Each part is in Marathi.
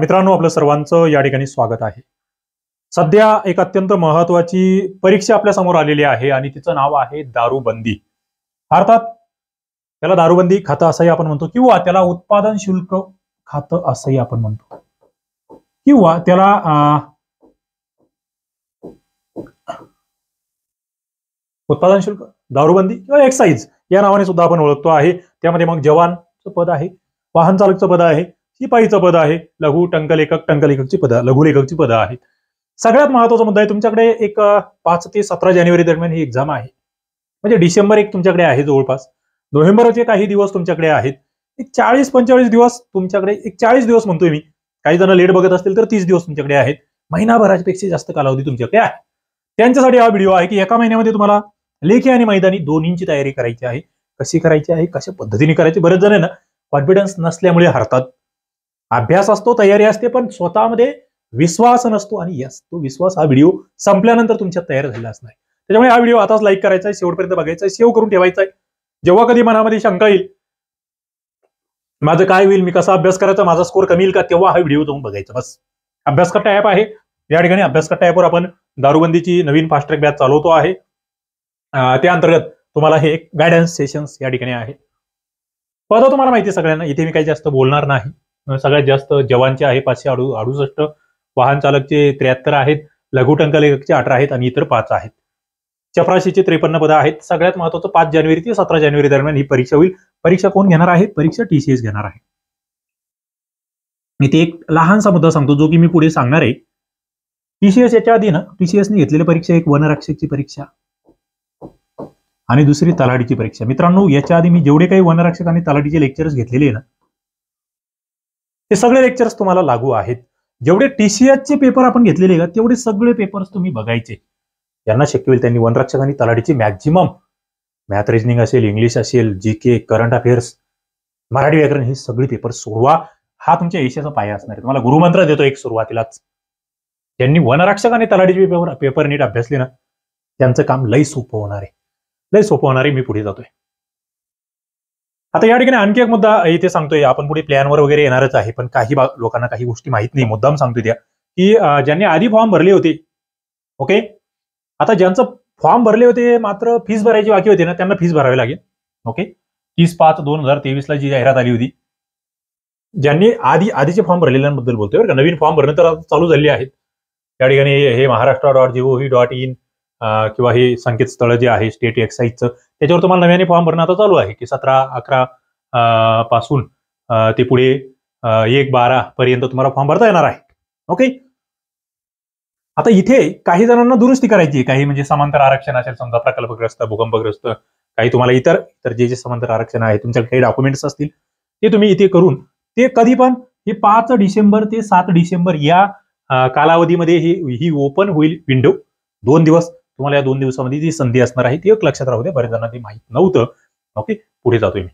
मित्रांनो आपलं सर्वांचं या ठिकाणी स्वागत आहे सध्या एक अत्यंत महत्वाची परीक्षा आपल्या समोर आलेली आहे आणि तिचं नाव आहे दारूबंदी अर्थात त्याला दारूबंदी खातं असंही आपण म्हणतो किंवा त्याला उत्पादन शुल्क खातं असंही आपण म्हणतो किंवा त्याला उत्पादन शुल्क दारूबंदी किंवा एक्साईज या नावाने सुद्धा आपण ओळखतो आहे त्यामध्ये मग जवानचं पद आहे वाहन चालकचं पद आहे ही पायीचं पद आहे लघु टंकलेखक टंकलेखकची पद लघुलेखकची पदं आहेत सगळ्यात महत्वाचा मुद्दा आहे तुमच्याकडे एक पाच ते सतरा जानेवारी दरम्यान ही एक्झाम आहे म्हणजे डिसेंबर एक तुमच्याकडे आहे जवळपास नोव्हेंबरचे काही दिवस तुमच्याकडे आहेत एक चाळीस पंचेचाळीस दिवस तुमच्याकडे एक चाळीस दिवस म्हणतोय मी काही जण लेट बघत असतील तर तीस दिवस तुमच्याकडे आहेत महिनाभरापेक्षा जास्त कालावधी तुमच्याकडे आहे त्यांच्यासाठी हा व्हिडिओ आहे की एका महिन्यामध्ये तुम्हाला लेखी आणि मैदानी दोन्हीची तयारी करायची आहे कशी करायची आहे कशा पद्धतीने करायची बरेच जण ना कॉन्फिडन्स नसल्यामुळे हरतात अभ्यास असतो तयारी असते पण स्वतःमध्ये विश्वास नसतो आणि यस तो विश्वास हा व्हिडिओ संपल्यानंतर तुमच्यात तयार झालेला असणार त्याच्यामुळे हा व्हिडिओ आताच लाईक करायचा आहे शेवटपर्यंत बघायचा आहे सेव्ह करून ठेवायचा आहे जेव्हा कधी मनामध्ये शंका येईल माझं काय होईल मी कसा अभ्यास करायचा माझा स्कोर कमी येईल का तेव्हा हा व्हिडिओ तुम्ही बघायचा बस अभ्यासकट्टा ऍप आहे या ठिकाणी अभ्यासकट्टा ऍपवर आपण दारूबंदीची नवीन ट्रॅक बॅच चालवतो आहे त्या अंतर्गत तुम्हाला हे गायडन्स सेशन्स या ठिकाणी आहे पदा तुम्हाला माहिती सगळ्यांना इथे मी काही जास्त बोलणार नाही सगळ्यात जास्त जवानचे आहे पाचशे अडू अडुसष्ट वाहन चालकचे त्र्याहत्तर आहेत लघु टंकलेखकचे अठरा आहेत आणि इतर पाच आहेत चपराशीचे त्रेपन्न पदं आहेत सगळ्यात महत्वाचं पाच जानेवारी ते सतरा जानेवारी दरम्यान ही परीक्षा होईल परीक्षा कोण घेणार आहे परीक्षा टीसीएस घेणार आहे मी ते एक लहानसा मुद्दा सांगतो जो की मी पुढे सांगणार आहे टीसीएस याच्या आधी ना ने घेतलेली परीक्षा एक वनरक्षकची परीक्षा आणि दुसरी तलाठीची परीक्षा मित्रांनो याच्या आधी मी जेवढे काही वनरक्षक आणि तलाठीचे लेक्चर्स घेतलेले ना हे सगळे लेक्चर्स तुम्हाला लागू आहेत जेवढे चे पेपर आपण घेतलेले का तेवढे सगळे पेपर्स तुम्ही बघायचे त्यांना शक्य होईल त्यांनी वनरक्षक आणि तलाठीची मॅक्झिमम मॅथ रिजनिंग असेल इंग्लिश असेल G K current affairs Marathi व्याकरण हे सगळे पेपर सोडवा हा तुमच्या एशियाचा पाया असणार आहे तुम्हाला गुरुमंत्र देतो एक सुरुवातीलाच त्यांनी वनरक्षक आणि तलाठीचे पेपर पेपर नीट अभ्यासले ना त्यांचं काम लई सोपं होणार आहे लई सोपं होणार आहे मी पुढे जातोय आता या ठिकाणी आणखी एक मुद्दा इथे सांगतोय आपण पुढे प्लॅनवर वगैरे येणारच आहे पण काही लोकांना काही गोष्टी माहीत नाही मुद्दाम सांगतो त्या की ज्यांनी आधी फॉर्म भरले होते ओके आता ज्यांचं फॉर्म भरले होते मात्र फीस भरायची बाकी होती ना त्यांना फीस भरावी लागेल ओके तीस पाच दोन हजार तेवीसला जी जाहिरात आली होती ज्यांनी आधी आधीचे फॉर्म भरलेल्यांबद्दल बोलतोय बरं का नवीन फॉर्म भरणं तर चालू झाले आहेत त्या ठिकाणी हे Maharashtra dot G O V dot in किंवा ही संकेतस्थळ जे आहे स्टेट एक्साईजचं त्याच्यावर तुम्हाला नव्याने फॉर्म भरणं आता चालू आहे की सतरा अकरा पासून ते पुढे एक बारा पर्यंत तुम्हाला फॉर्म भरता येणार आहे ओके आता इथे काही जणांना दुरुस्ती करायची काही म्हणजे समांतर आरक्षण असेल समजा प्रकल्पग्रस्त भूकंपग्रस्त काही तुम्हाला इतर तर जे जे समांतर आरक्षण आहे तुमच्या काही डॉक्युमेंट्स असतील ते तुम्ही इथे करून ते कधी पण हे पाच डिसेंबर ते सात डिसेंबर या कालावधीमध्ये ही ही ओपन होईल विंडो दोन दिवस तुम्हाला या दोन दिवसामध्ये जी संधी असणार आहे ती एक लक्षात राहू द्या बऱ्याच जणांना ते माहीत नव्हतं ओके पुढे जातोय मी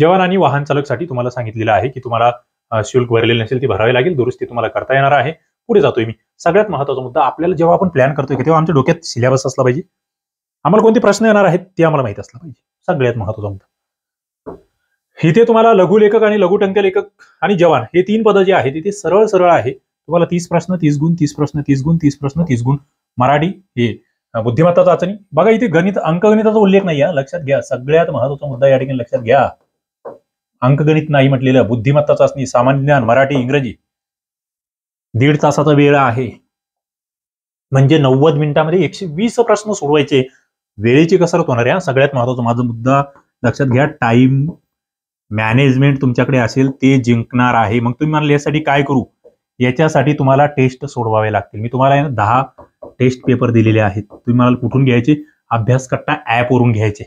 जवान आणि वाहन चालकसाठी तुम्हाला सांगितलेलं आहे की तुम्हाला शुल्क भरलेले नसेल ते भरावे लागेल दुरुस्ती तुम्हाला करता येणार आहे पुढे जातोय मी सगळ्यात महत्वाचा मुद्दा आपल्याला जेव्हा आपण प्लॅन करतोय तेव्हा आमच्या डोक्यात सिलेबस असला पाहिजे आम्हाला कोणते प्रश्न येणार आहेत ते आम्हाला माहित असला पाहिजे सगळ्यात महत्वाचा मुद्दा इथे तुम्हाला लघुलेखक आणि लघुटंक लेखक आणि जवान हे तीन पदं जे आहेत ते सरळ सरळ आहे तुम्हाला तीस प्रश्न तीस गुण तीस प्रश्न तीस गुण तीस प्रश्न तीस गुण मराठी हे बुद्धिमत्ता चाचणी बघा इथे गणित अंकगणिताचा उल्लेख नाही लक्षात घ्या सगळ्यात महत्वाचा मुद्दा या ठिकाणी लक्षात घ्या अंकगणित नाही म्हटलेलं बुद्धिमत्ता चाचणी सामान्य ज्ञान मराठी इंग्रजी दीड तासाचा वेळ आहे म्हणजे नव्वद मिनिटामध्ये एकशे वीस प्रश्न सोडवायचे वेळेची कसरत होणार आहे सगळ्यात महत्वाचा माझा मुद्दा लक्षात घ्या टाइम मॅनेजमेंट तुमच्याकडे असेल ते जिंकणार आहे मग तुम्ही म्हणाल यासाठी काय करू याच्यासाठी तुम्हाला टेस्ट सोडवावे लागतील मी तुम्हाला दहा टेस्ट पेपर दिलेले आहेत तुम्ही मला कुठून घ्यायचे अभ्यास कट्टा ॲपवरून घ्यायचे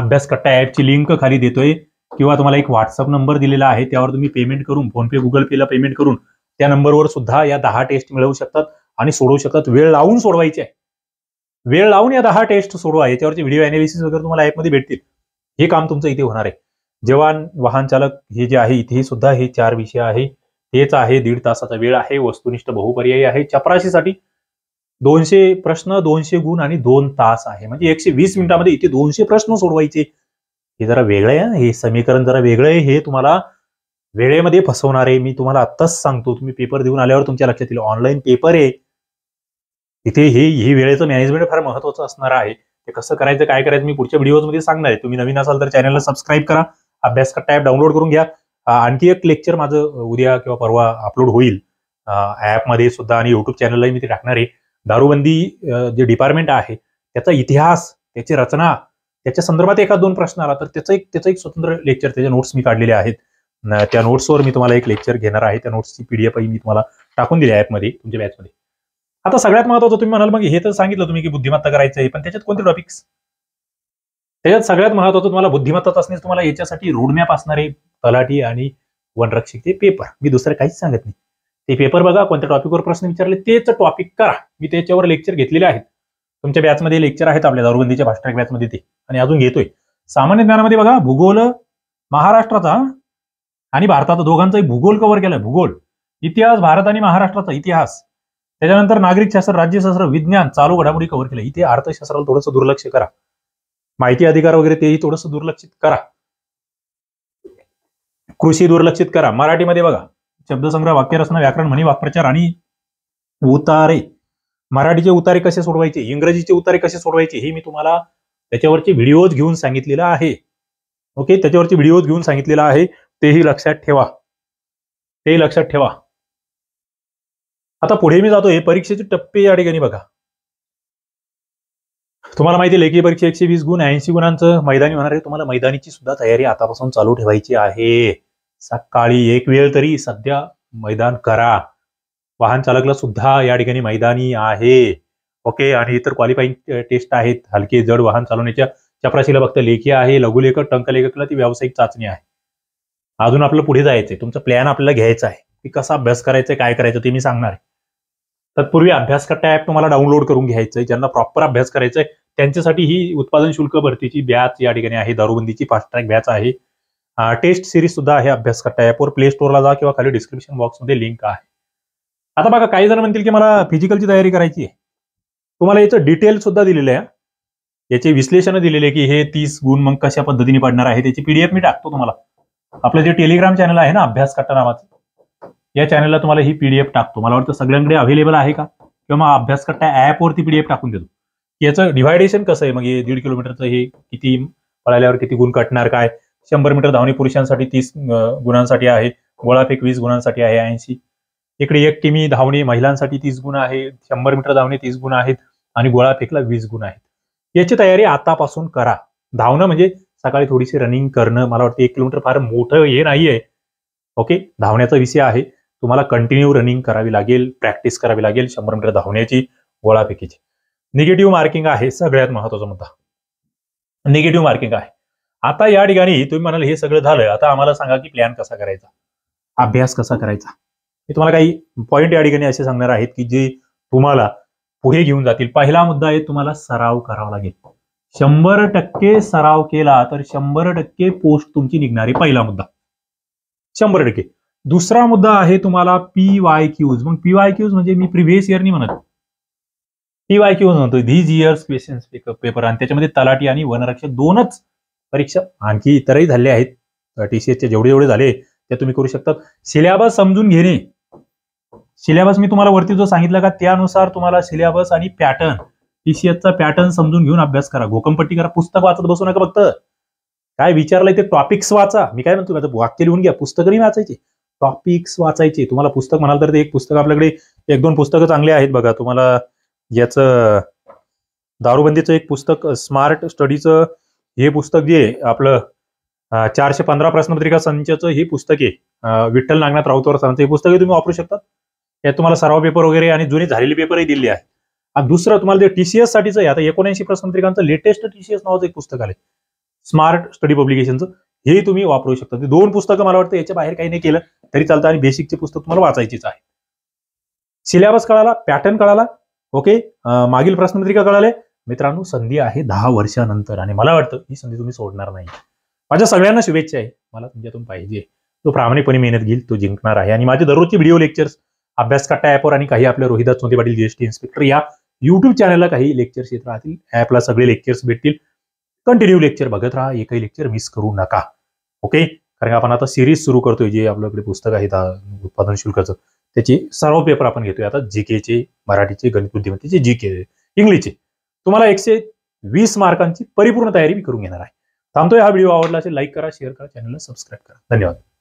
अभ्यास कट्टा ॲपची लिंक खाली देतोय किंवा तुम्हाला एक व्हॉट्सअप नंबर दिलेला आहे त्यावर तुम्ही पेमेंट करून फोनपे गुगल पेला पेमेंट करून त्या नंबरवर सुद्धा या दहा टेस्ट मिळवू शकतात आणि सोडवू शकतात वेळ लावून सोडवायचे आहे वेळ लावून या दहा टेस्ट सोडवा याच्यावरचे व्हिडिओ अनालिसिस वगैरे तुम्हाला ऍपमध्ये भेटतील हे काम तुमचं इथे होणार आहे जवान वाहन चालक हे जे आहे इथेही सुद्धा हे चार विषय आहे हेच आहे दीड तासाचा वेळ आहे वस्तुनिष्ठ बहुपर्यायी आहे चपराशीसाठी दोनशे प्रश्न दोनशे गुण आणि दोन तास आहे म्हणजे एकशे वीस मिनिटामध्ये इथे दोनशे प्रश्न सोडवायचे हे जरा वेगळं आहे हे समीकरण जरा वेगळं आहे हे तुम्हाला वेळेमध्ये फसवणार आहे मी तुम्हाला आत्ताच सांगतो तुम्ही पेपर देऊन आल्यावर तुमच्या लक्षात येईल ऑनलाईन पेपर आहे इथे हे हे वेळेचं मॅनेजमेंट फार महत्वाचं असणार आहे ते कसं करायचं काय करायचं मी पुढच्या व्हिडिओमध्ये सांगणार आहे तुम्ही नवीन असाल तर चॅनलला सबस्क्राईब करा अभ्यास टॅप डाउनलोड करून घ्या आणखी एक लेक्चर माझं उद्या किंवा परवा अपलोड होईल ॲपमध्ये सुद्धा आणि युट्यूब चॅनललाही मी ते टाकणार आहे दारूबंदी जे डिपार्टमेंट आहे त्याचा इतिहास त्याची रचना त्याच्या संदर्भात एका दोन प्रश्न आला तर त्याचं एक त्याचं एक स्वतंत्र लेक्चर त्याचे नोट्स मी काढलेले आहेत त्या नोट्सवर मी तुम्हाला एक लेक्चर घेणार आहे त्या नोट्सची पीडीएफ मी तुम्हाला टाकून दिली ॲपमध्ये तुमच्या बॅचमध्ये आता सगळ्यात महत्वाचं तुम्ही म्हणाल मग हे तर सांगितलं तुम्ही की बुद्धिमत्ता करायचं आहे पण त्याच्यात कोणते टॉपिक्स त्याच्यात सगळ्यात महत्वाचं तुम्हाला बुद्धिमत्ता असणे तुम्हाला याच्यासाठी रोडमॅप असणारे तलाठी आणि वनरक्षक ते पेपर मी दुसरं काहीच सांगत नाही ते पेपर बघा कोणत्या टॉपिकवर प्रश्न विचारले तेच टॉपिक करा मी त्याच्यावर लेक्चर घेतलेले आहेत तुमच्या बॅचमध्ये लेक्चर आहेत आपल्या दारूबंदीच्या फास्ट्रॅक बॅचमध्ये ते आणि अजून घेतोय सामान्य ज्ञानामध्ये बघा भूगोल महाराष्ट्राचा आणि भारताचा दोघांचाही भूगोल कव्हर केलाय भूगोल इतिहास भारत आणि महाराष्ट्राचा इतिहास त्याच्यानंतर नागरिक शास्त्र राज्यशास्त्र विज्ञान चालू घडामोडी कव्हर केलं इथे अर्थशास्त्राला थोडंसं दुर्लक्ष करा माहिती अधिकार वगैरे तेही थोडस दुर्लक्षित करा कृषी दुर्लक्षित करा मराठीमध्ये बघा शब्दसंग्रह वाक्यरचना व्याकरण म्हणी वाक्प्रचार आणि उतारे मराठीचे उतारे कसे सोडवायचे इंग्रजीचे उतारे कसे सोडवायचे हे मी तुम्हाला त्याच्यावरचे व्हिडिओज घेऊन सांगितलेला आहे ओके त्याच्यावरचे व्हिडिओज घेऊन सांगितलेला आहे तेही लक्षात ठेवा तेही लक्षात ठेवा आता पुढे मी जातो हे परीक्षेचे टप्पे या ठिकाणी बघा तुम्हाला माहिती आहे लेखी परीक्षा एकशे वीस गुण ऐंशी गुणांचं मैदानी होणार आहे तुम्हाला मैदानीची सुद्धा तयारी आतापासून चालू ठेवायची आहे सकाळी एक वेळ तरी सध्या मैदान करा वाहन चालकला सुद्धा या ठिकाणी मैदानी आहे ओके आणि इतर क्वालिफाईंग टेस्ट आहेत हलके जड वाहन चालवण्याच्या चपराशीला फक्त लेखी आहे लघुलेखक टंकलेखकला ती व्यावसायिक चाचणी आहे अजून आपलं पुढे जायचंय तुमचा प्लॅन आपल्याला घ्यायचा आहे की कसा अभ्यास करायचा काय करायचं ते मी सांगणार आहे तत्पूर्वी अभ्यास ऍप तुम्हाला डाउनलोड करून घ्यायचंय ज्यांना प्रॉपर अभ्यास करायचंय त्यांच्यासाठी ही उत्पादन शुल्क भरतीची बॅच या ठिकाणी आहे दारूबंदीची फास्ट ट्रॅक बॅच आहे टेस्ट सिरीज सुद्धा आहे अभ्यास करता वर प्ले स्टोअरला जा किंवा खाली डिस्क्रिप्शन बॉक्समध्ये लिंक आहे आता बघा काही जण म्हणतील की मला फिजिकलची तयारी करायची आहे तुम्हाला याचं डिटेल सुद्धा दिलेलं आहे याचे विश्लेषण दिलेले की हे तीस गुण मग कशा पद्धतीने पडणार आहे त्याची पीडीएफ मी टाकतो तुम्हाला आपलं जे टेलिग्राम चॅनल आहे ना अभ्यास कट्टा नावाचं या चॅनलला तुम्हाला ही पीडीएफ टाकतो मला वाटतं सगळ्यांकडे अवेलेबल आहे का किंवा मग अभ्यास कट्टा ऍपवरती पीडीएफ टाकून देतो याचं डिव्हायडेशन कसं आहे मग हे दीड किलोमीटरचं हे किती पळाल्यावर किती गुण कटणार काय शंभर मीटर धावणे पुरुषांसाठी तीस गुणांसाठी आहे गोळाफेक वीस गुणांसाठी आहे ऐंशी इकडे एक किमी धावणे महिलांसाठी तीस गुण आहे शंभर मीटर धावणे तीस गुण आहेत आणि गोळाफेकला वीस गुण आहेत याची तयारी आतापासून करा धावणं म्हणजे सकाळी थोडीशी रनिंग करणं मला वाटतं एक किलोमीटर फार मोठं हे नाही आहे ओके धावण्याचा विषय आहे तुम्हाला कंटिन्यू रनिंग करावी लागेल प्रॅक्टिस करावी लागेल शंभर मीटर धावण्याची गोळाफेकीची निगेटिव्ह मार्किंग आहे सगळ्यात महत्वाचा मुद्दा निगेटिव्ह मार्किंग आहे आता या ठिकाणी तुम्ही म्हणाल हे सगळं झालं आता आम्हाला सांगा की प्लॅन कसा करायचा अभ्यास कसा करायचा मी तुम्हाला काही पॉईंट या ठिकाणी असे सांगणार आहेत की जे तुम्हाला पुढे घेऊन जातील पहिला मुद्दा आहे तुम्हाला सराव करावा लागेल शंभर टक्के सराव केला तर शंभर टक्के पोस्ट तुमची निघणारी पहिला मुद्दा शंभर टक्के दुसरा मुद्दा आहे तुम्हाला पी वाय क्यूज मग पी वाय क्यूज म्हणजे मी प्रिव्हियस इयरनी म्हणत पीवाय क्यू म्हणतो धीज इयर्स क्वेश्चन्स पेपर आणि त्याच्यामध्ये तलाठी आणि वनरक्षक दोनच परीक्षा आणखी इतरही झाले आहेत टी सी जेवढे जेवढे झाले ते तुम्ही करू शकता सिलेबस समजून घेणे सिलेबस मी तुम्हाला वरती जो सांगितलं का त्यानुसार तुम्हाला सिलेबस आणि पॅटर्न टीसीएसचा पॅटर्न समजून घेऊन अभ्यास करा गोकमपट्टी करा पुस्तक वाचत बसू नका फक्त काय विचारलंय ते टॉपिक्स वाचा मी काय म्हणतो वाक्य लिहून घ्या पुस्तक नाही वाचायचे टॉपिक्स वाचायचे तुम्हाला पुस्तक म्हणाल तर ते एक पुस्तक आपल्याकडे एक दोन पुस्तकं चांगले आहेत बघा तुम्हाला याचं दारूबंदीचं एक पुस्तक स्मार्ट स्टडीचं हे पुस्तक जे आपलं चारशे पंधरा प्रश्नपत्रिका संचं हे पुस्तक आहे विठ्ठल नागनाथ राऊतवर सरांचं हे पुस्तक तुम्ही वापरू शकता यात तुम्हाला सर्व पेपर वगैरे आणि जुने झालेले पेपरही दिले आहे आणि दुसरं तुम्हाला जे टीसीएस साठीचं आहे आता एकोणऐंशी प्रश्नपत्रिकांचं लेटेस्ट टीसीएस नावाचं एक पुस्तक आलं स्मार्ट स्टडी पब्लिकेशनचं हे तुम्ही वापरू शकता ते दोन पुस्तकं मला वाटतं याच्या बाहेर काही नाही केलं तरी चालतं आणि बेसिकचे पुस्तक तुम्हाला वाचायचीच आहे सिलेबस कळाला पॅटर्न कळाला ओके मागील प्रश्नपत्रिका कळाले मित्रांनो संधी आहे दहा वर्षानंतर आणि मला वाटतं ही संधी तुम्ही सोडणार नाही माझ्या सगळ्यांना शुभेच्छा आहे मला तुमच्यातून पाहिजे तो प्रामाणिकपणे मेहनत घेईल तो जिंकणार आहे आणि माझे दररोजचे व्हिडिओ लेक्चर्स अभ्यास कट्टा ॲपवर आणि काही आपल्या रोहिदास चोंदे पाटील जीएसटी इन्स्पेक्टर या युट्यूब चॅनलला काही लेक्चर्स येत राहतील ॲपला सगळे लेक्चर्स भेटतील कंटिन्यू लेक्चर बघत राहा एकही लेक्चर मिस करू नका ओके कारण आपण आता सिरीज सुरू करतोय जे आपल्याकडे पुस्तक आहे उत्पादन शुल्काचं त्याचे सर्व पेपर आपण घेतोय आता जी केचे मराठीचे गणित बुद्धिमत्तेचे जी के इंग्लिशचे तुम्हाला एकशे वीस मार्कांची परिपूर्ण तयारी मी करून घेणार आहे थांबतोय हा व्हिडिओ आवडला असेल लाईक करा शेअर करा चॅनलला सबस्क्राईब करा धन्यवाद